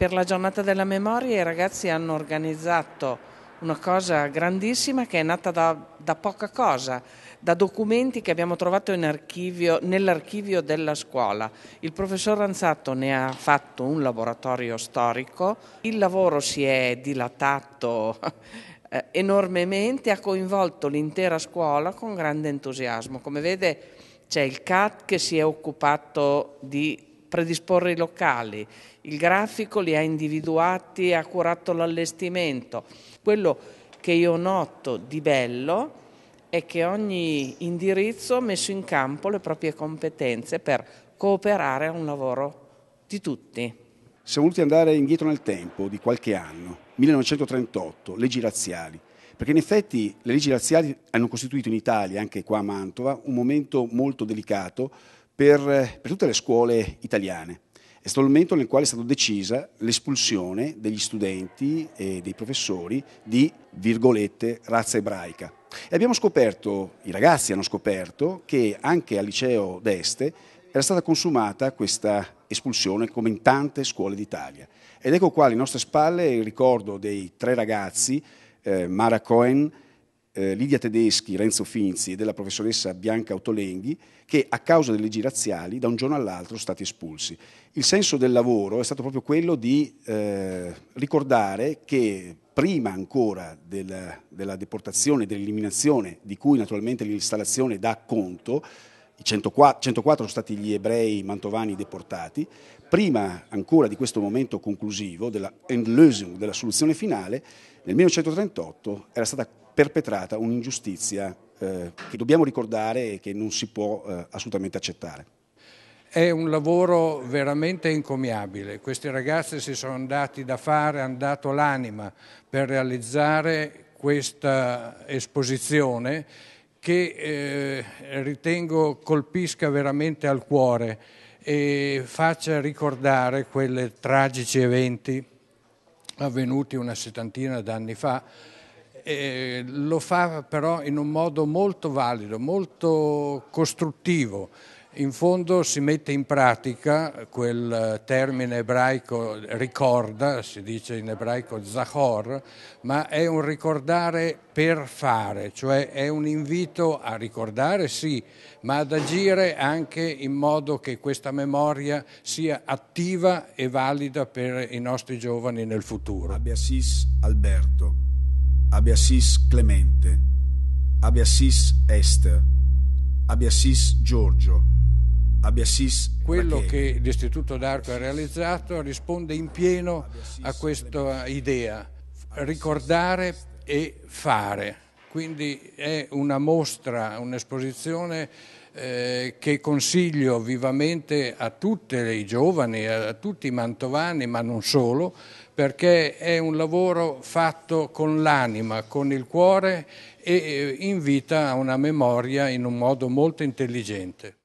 per la giornata della memoria i ragazzi hanno organizzato una cosa grandissima che è nata da, da poca cosa, da documenti che abbiamo trovato archivio, nell'archivio della scuola. Il professor Ranzato ne ha fatto un laboratorio storico, il lavoro si è dilatato eh, enormemente, ha coinvolto l'intera scuola con grande entusiasmo. Come vede c'è il CAT che si è occupato di predisporre i locali, il grafico li ha individuati, e ha curato l'allestimento. Quello che io noto di bello è che ogni indirizzo ha messo in campo le proprie competenze per cooperare a un lavoro di tutti. Siamo voluti andare indietro nel tempo di qualche anno, 1938, leggi razziali, perché in effetti le leggi razziali hanno costituito in Italia, anche qua a Mantova, un momento molto delicato per, per tutte le scuole italiane. È stato il momento nel quale è stata decisa l'espulsione degli studenti e dei professori di, virgolette, razza ebraica. E abbiamo scoperto, i ragazzi hanno scoperto, che anche al liceo d'Este era stata consumata questa espulsione come in tante scuole d'Italia. Ed ecco qua alle nostre spalle il ricordo dei tre ragazzi, eh, Mara Cohen, eh, Lidia Tedeschi, Renzo Finzi e della professoressa Bianca Autolenghi, che a causa delle leggi razziali da un giorno all'altro sono stati espulsi. Il senso del lavoro è stato proprio quello di eh, ricordare che prima ancora della, della deportazione, dell'eliminazione, di cui naturalmente l'installazione dà conto, i 104, 104 sono stati gli ebrei mantovani deportati, prima ancora di questo momento conclusivo, della Endlösung, della soluzione finale, nel 1938 era stata perpetrata un'ingiustizia eh, che dobbiamo ricordare e che non si può eh, assolutamente accettare. È un lavoro veramente incomiabile, questi ragazzi si sono dati da fare, hanno dato l'anima per realizzare questa esposizione che eh, ritengo colpisca veramente al cuore e faccia ricordare quei tragici eventi avvenuti una settantina d'anni fa. Eh, lo fa però in un modo molto valido, molto costruttivo in fondo si mette in pratica quel termine ebraico ricorda, si dice in ebraico zahor, ma è un ricordare per fare, cioè è un invito a ricordare sì, ma ad agire anche in modo che questa memoria sia attiva e valida per i nostri giovani nel futuro. Abiasis Alberto, Abiasis Clemente, Abiasis Esther. Abiasis Giorgio, Abiassis Quello che l'Istituto d'Arco ha realizzato risponde in pieno a questa idea, ricordare e fare. Quindi è una mostra, un'esposizione eh, che consiglio vivamente a tutti i giovani, a tutti i mantovani, ma non solo, perché è un lavoro fatto con l'anima, con il cuore e eh, invita a una memoria in un modo molto intelligente.